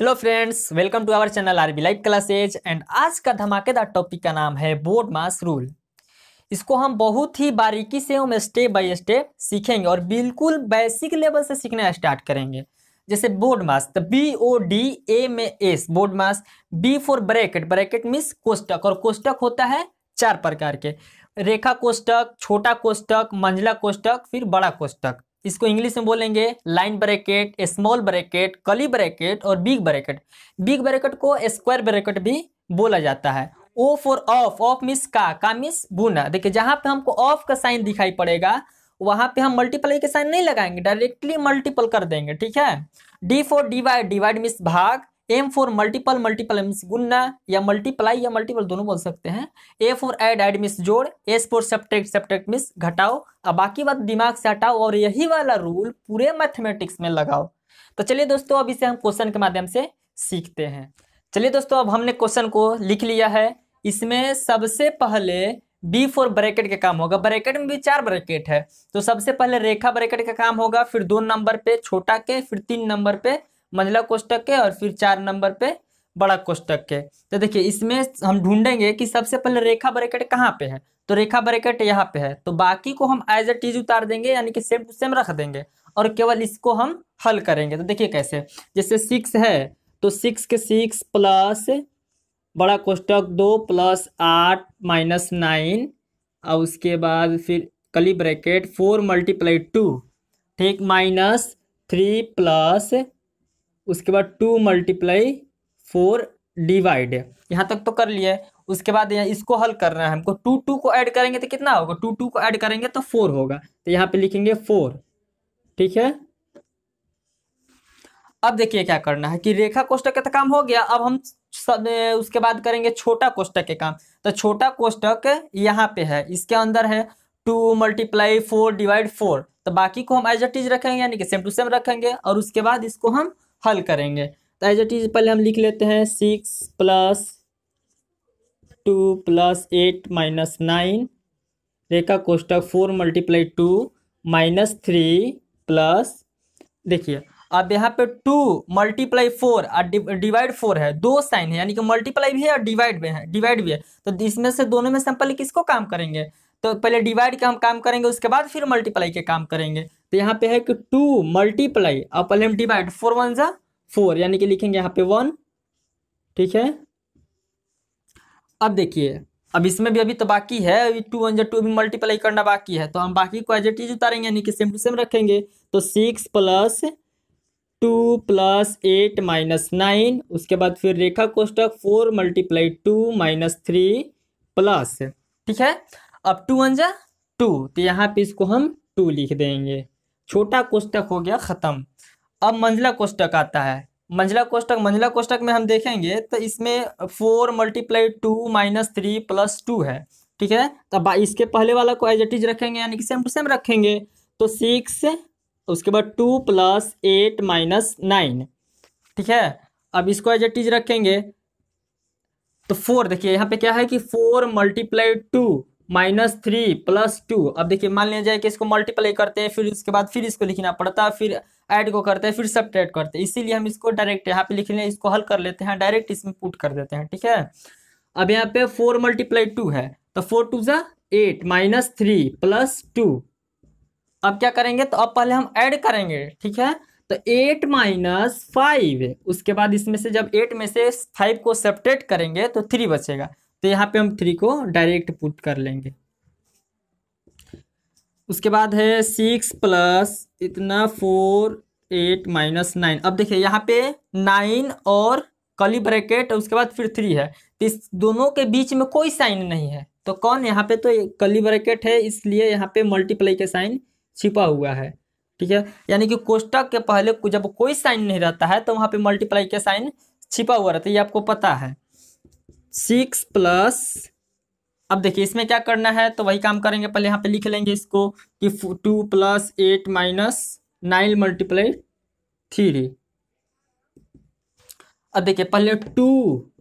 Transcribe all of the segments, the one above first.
hello friends welcome to our channel RB live classes and आज का धमाकेदार topic का नाम है बोर्ड मास रूल इसको हम बहुत ही बारीकी से हम स्टेप बाय स्टेप सीखेंगे और बिल्कुल बेसिक लेवल से सीखना स्टार्ट करेंगे जैसे बोर्ड मास तो बी ओ डी ए में S BODMAS B for bracket bracket means कोष्टक और कोष्टक होता है चार प्रकार के रेखा कोष्टक छोटा कोष्टक मंझला कोष्टक फिर बड़ा कोष्टक इसको इंग्लिश में बोलेंगे line bracket small bracket curly bracket और बिग ब्रैकेट बिग ब्रैकेट को स्क्वायर ब्रैकेट भी बोला जाता है O for of of means का का मिस भूना देखिए जहां पे हमको ऑफ का साइन दिखाई पड़ेगा वहां पे हम मल्टीप्लाई के साइन नहीं लगाएंगे डायरेक्टली मल्टीपल कर देंगे ठीक है D for divide divide means भाग M for multiple multiple means गुन्ना या मल्टीप्लाई या मल्टीपल दोनों बोल सकते हैं A for add add means जोड़ S for subtract subtract means घटाओ अब बाकी बात दिमाग से हटाओ और यही वाला रूल पूरे मैथमेटिक्स में लगाओ तो चलिए दोस्तों अब इसे हम क्वेश्चन के माध्यम से सीखते हैं चलिए दोस्तों अब हमने क्वेश्चन को लिख लिया है इसमें सबसे पहले बी फोर ब्रैकेट का काम होगा ब्रैकेट में भी चार ब्रैकेट है तो सबसे पहले रेखा ब्रैकेट का काम होगा फिर दो नंबर पे छोटा के फिर तीन नंबर पे मंझला कोष्टक के और फिर चार नंबर पे बड़ा कोष्टक के तो देखिए इसमें हम ढूंढेंगे कि सबसे पहले रेखा ब्रैकेट कहाँ पे है तो रेखा ब्रैकेट यहाँ पे है तो बाकी को हम एज ए टीज उतार देंगे यानी कि सेम टू सेम रख देंगे और केवल इसको हम हल करेंगे तो देखिए कैसे जैसे सिक्स है तो सिक्स के सिक्स प्लस बड़ा कोष्टक दो प्लस आठ माइनस नाइन और उसके बाद फिर curly bracket four multiply two ठीक माइनस थ्री प्लस उसके बाद टू मल्टीप्लाई फोर डिवाइड यहाँ तक तो कर लिए उसके बाद यहाँ इसको हल करना है हमको टू टू को ऐड करेंगे तो कितना होगा टू टू को ऐड करेंगे तो फोर होगा तो यहाँ पे लिखेंगे फोर ठीक है अब देखिए क्या करना है कि रेखा कोष्टक का तो काम हो गया अब हम सब उसके बाद करेंगे छोटा कोष्टक के काम तो छोटा कोष्टक यहाँ पे है इसके अंदर है two multiply four divide four तो बाकी को हम एज इट इज रखेंगे यानी कि सेम टू सेम रखेंगे और उसके बाद इसको हम हल करेंगे तो एज इट इज़ पहले हम लिख लेते हैं six plus two plus eight minus nine रेखा कोष्टक four multiply two minus three plus देखिए अब यहाँ पे टू मल्टीप्लाई फोर और डिवाइड फोर है दो साइन है यानी कि मल्टीप्लाई भी है और डिवाइड भी है डिवाइड भी है तो इसमें से दोनों में सिंपल किसको काम करेंगे तो पहले डिवाइड का हम काम करेंगे उसके बाद फिर मल्टीप्लाई के काम करेंगे तो यहाँ पे है कि टू मल्टीप्लाई अब पहले हम डिवाइड फोर वन जा फोर यानी कि लिखेंगे यहाँ पे वन ठीक है अब देखिए अब इसमें भी अभी तो बाकी है अभी टू वन जा टू भी मल्टीप्लाई करना बाकी है तो हम बाकी को एज उतारेंगे यानी कि सेम टू सेम रखेंगे तो six plus two plus eight minus nine उसके बाद फिर रेखा कोष्टक four multiply two minus three plus ठीक है अब टू वन जा टू तो यहाँ पे इसको हम टू लिख देंगे छोटा कोष्टक हो गया ख़त्म अब मंजिला कोष्टक आता है मंजिला कोष्टक मंजिला कोष्टक में हम देखेंगे तो इसमें four multiply two minus three plus two है ठीक है तब इसके पहले वाला को एज एट इज रखेंगे यानी कि सेम टू सेम रखेंगे तो सिक्स उसके बाद two plus eight minus nine ठीक है अब इसको एज एट इज रखेंगे तो फोर देखिए यहाँ पे क्या है कि four multiply two minus three plus two अब देखिए मान लिया जाए कि इसको मल्टीप्लाई करते हैं फिर उसके बाद फिर इसको लिखना पड़ता है फिर ऐड को करते हैं फिर सब करते हैं इसीलिए हम इसको डायरेक्ट यहाँ पे लिख लें इसको हल कर लेते हैं डायरेक्ट इसमें पुट कर देते हैं ठीक है अब यहाँ पे फोर मल्टीप्लाई टू है तो फोर टू ज़ा eight minus three plus two अब क्या करेंगे तो अब पहले हम ऐड करेंगे ठीक है तो एट माइनस फाइव उसके बाद इसमें से जब एट में से फाइव को सेपरेट करेंगे तो थ्री बचेगा तो यहाँ पे हम थ्री को डायरेक्ट पुट कर लेंगे उसके बाद है सिक्स प्लस इतना फोर एट माइनस नाइन अब देखिए यहाँ पे नाइन और कली ब्रैकेट उसके बाद फिर थ्री है तो इस दोनों के बीच में कोई साइन नहीं है तो कौन यहाँ पे तो कली ब्रैकेट है इसलिए यहाँ पे मल्टीप्लाई के साइन छिपा हुआ है ठीक है यानी कि कोष्टक के पहले जब कोई साइन नहीं रहता है तो वहाँ पे मल्टीप्लाई के साइन छिपा हुआ रहता है ये आपको पता है सिक्स प्लस अब देखिए इसमें क्या करना है तो वही काम करेंगे पहले यहाँ पे लिख लेंगे इसको कि two plus eight minus nine multiply three अब देखिए पहले two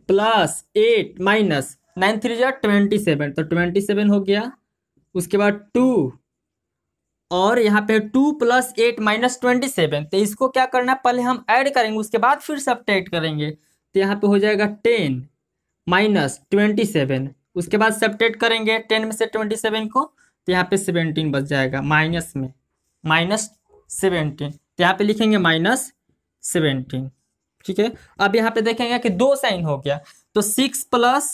plus eight minus nine three जो ट्वेंटी सेवन तो ट्वेंटी सेवन हो गया उसके बाद टू और यहाँ पे two plus eight minus twenty seven तो इसको क्या करना है पहले हम ऐड करेंगे उसके बाद फिर सब करेंगे तो यहाँ पे हो जाएगा टेन माइनस ट्वेंटी सेवन उसके बाद सेपरेट करेंगे टेन में से ट्वेंटी सेवन को तो यहाँ पे सेवेंटीन बच जाएगा माइनस में माइनस सेवेंटीन तो यहाँ पे लिखेंगे माइनस सेवनटीन ठीक है अब यहाँ पे देखेंगे कि दो साइन हो गया तो सिक्स प्लस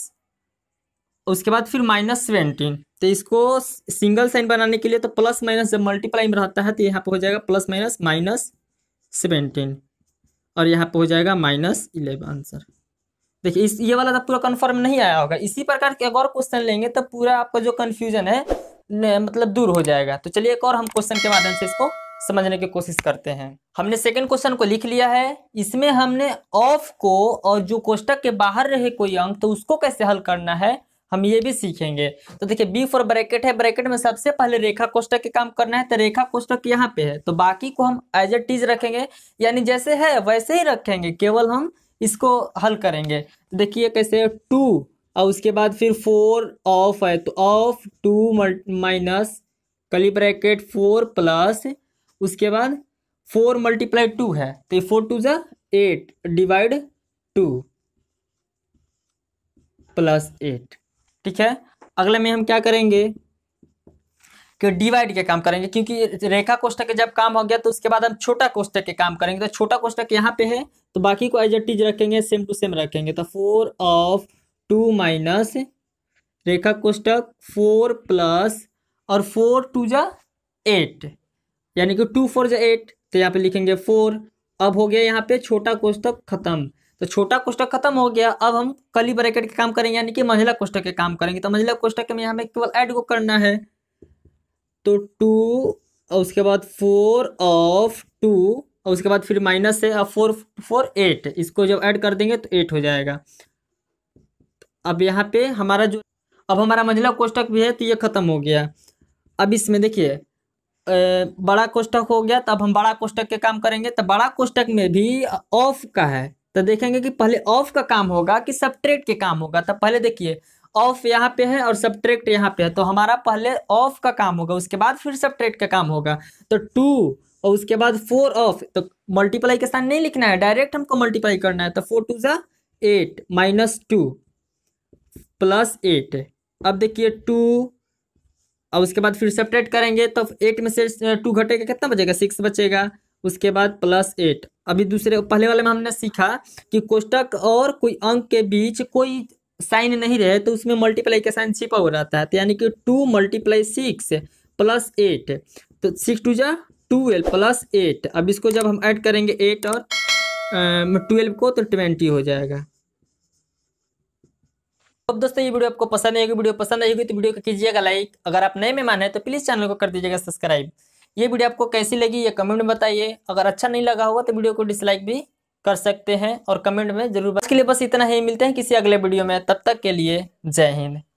उसके बाद फिर माइनस सेवेंटीन तो इसको सिंगल साइन बनाने के लिए तो प्लस माइनस जब मल्टीप्लाई में रहता है तो यहाँ पे हो जाएगा प्लस माइनस माइनस सेवेंटीन और यहाँ पे हो जाएगा माइनस इलेवन आंसर देखिए इस ये वाला तो पूरा कंफर्म नहीं आया होगा इसी प्रकार के एक और क्वेश्चन लेंगे तो पूरा आपका जो कन्फ्यूजन है मतलब दूर हो जाएगा तो चलिए एक और हम क्वेश्चन के माध्यम से इसको समझने की कोशिश करते हैं हमने सेकंड क्वेश्चन को लिख लिया है इसमें हमने ऑफ को और जो कोष्टक के बाहर रहे कोई अंक तो उसको कैसे हल करना है हम ये भी सीखेंगे तो देखिए बी फॉर ब्रैकेट है ब्रैकेट में सबसे पहले रेखा कोष्टक के काम करना है तो रेखा कोष्टक यहाँ पे है तो बाकी को हम एज ए टीज रखेंगे यानी जैसे है वैसे ही रखेंगे केवल हम इसको हल करेंगे तो देखिए कैसे टू और उसके बाद फिर फोर ऑफ है तो of two minus curly bracket four plus उसके बाद फोर मल्टीप्लाई टू है तो फोर टू जो eight divide two plus eight ठीक है अगले में हम क्या करेंगे कि डिवाइड के काम करेंगे क्योंकि रेखा कोष्टक जब काम हो गया तो उसके बाद हम छोटा कोष्टक के काम करेंगे तो छोटा कोष्टक यहाँ पे है तो बाकी को एज टीज रखेंगे सेम टू सेम रखेंगे तो फोर ऑफ टू माइनस रेखा कोष्टक फोर प्लस और फोर टू जा एट यानी कि टू फोर जा एट तो यहाँ पे लिखेंगे फोर अब हो गया यहाँ पे छोटा कोष्टक खत्म तो छोटा कोष्टक खत्म हो गया अब हम कली ब्रैकेट के काम करेंगे यानी कि महिला कोष्टक के काम करेंगे तो महिला कोष्टक में पे केवल ऐड को करना है तो टू और उसके बाद फोर ऑफ टू और उसके बाद फिर माइनस है अब फोर फोर एट इसको जब ऐड कर देंगे तो एट हो जाएगा अब यहाँ पे हमारा जो अब हमारा मंझला कोष्टक भी है तो ये ख़त्म हो गया अब इसमें देखिए बड़ा कोष्टक हो गया तब तो हम बड़ा कोष्टक के काम करेंगे तो बड़ा कोष्टक में भी ऑफ का है तो देखेंगे कि पहले ऑफ का काम होगा कि सब के काम होगा तब तो पहले देखिए ऑफ यहाँ पे है और सब्ट्रैक्ट यहाँ पे है तो हमारा पहले ऑफ का काम होगा उसके बाद फिर सब्ट्रैक्ट का काम होगा तो टू और उसके बाद फोर ऑफ तो मल्टीप्लाई के साथ नहीं लिखना है डायरेक्ट हमको मल्टीप्लाई करना है तो फोर टू ज़ा eight minus two plus eight अब देखिए टू अब उसके बाद फिर सेपरेट करेंगे तो एट में से टू घटेगा कितना बचेगा सिक्स बचेगा उसके बाद प्लस एट अभी दूसरे पहले वाले में हमने सीखा कि कोष्टक और कोई अंक के बीच कोई साइन नहीं रहे तो उसमें मल्टीप्लाई का साइन छिपा हुआ रहता है तो यानी कि two multiply six plus eight तो सिक्स टू जा ट्वेल्व प्लस एट अब इसको जब हम ऐड करेंगे एट और ट्वेल्व को तो ट्वेंटी हो जाएगा अब दोस्तों ये वीडियो आपको पसंद आएगी वीडियो पसंद आएगी तो वीडियो को कीजिएगा लाइक अगर आप नए मेहमान हैं तो प्लीज़ चैनल को कर दीजिएगा सब्सक्राइब ये वीडियो आपको कैसी लगी ये कमेंट में बताइए अगर अच्छा नहीं लगा होगा तो वीडियो को डिसलाइक भी कर सकते हैं और कमेंट में जरूर इसके लिए बस इतना ही मिलते हैं किसी अगले वीडियो में तब तक के लिए जय हिंद